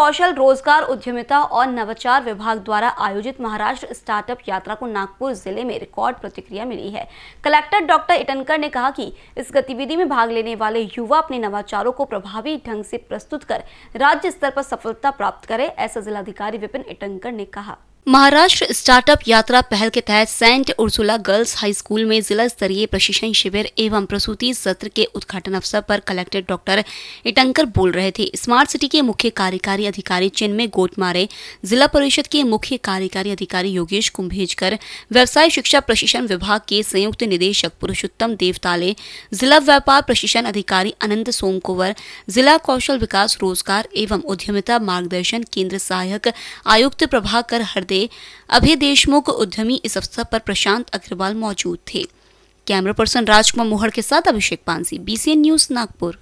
कौशल रोजगार उद्यमिता और नवाचार विभाग द्वारा आयोजित महाराष्ट्र स्टार्टअप यात्रा को नागपुर जिले में रिकॉर्ड प्रतिक्रिया मिली है कलेक्टर डॉक्टर इटनकर ने कहा कि इस गतिविधि में भाग लेने वाले युवा अपने नवाचारों को प्रभावी ढंग से प्रस्तुत कर राज्य स्तर पर सफलता प्राप्त करे ऐसा जिलाधिकारी विपिन इटनकर ने कहा महाराष्ट्र स्टार्टअप यात्रा पहल के तहत Saint Ursula girls high school में जिला स्तरीय प्रशिक्षण शिविर एवं प्रसूति सत्र के उद्घाटन अवसर पर कलेक्टर डॉक्टर इटंकर बोल रहे थे स्मार्ट सिटी के मुख्य कार्यकारी अधिकारी चिन्मय गोटमारे जिला परिषद के मुख्य कार्यकारी अधिकारी योगेश कुंभेजकर व्यवसाय शिक्षा प्रशिक्षण विभाग के संयुक्त निदेशक पुरुषोत्तम देवताले जिला व्यापार प्रशिक्षण अधिकारी अनंत सोमकोवर जिला कौशल विकास रोजगार एवं उद्यमिता मार्गदर्शन केंद्र सहायक आयुक्त प्रभाकर हरदेव पदे अभय देशमुख उद्यमी इस अवसर पर प्रशांत अग्रवाल मौजूद थे कैमरा पर्सन राजकुमार मोहड़ के साथ अभिषेक पांसी बीसीएन न्यूज नागपुर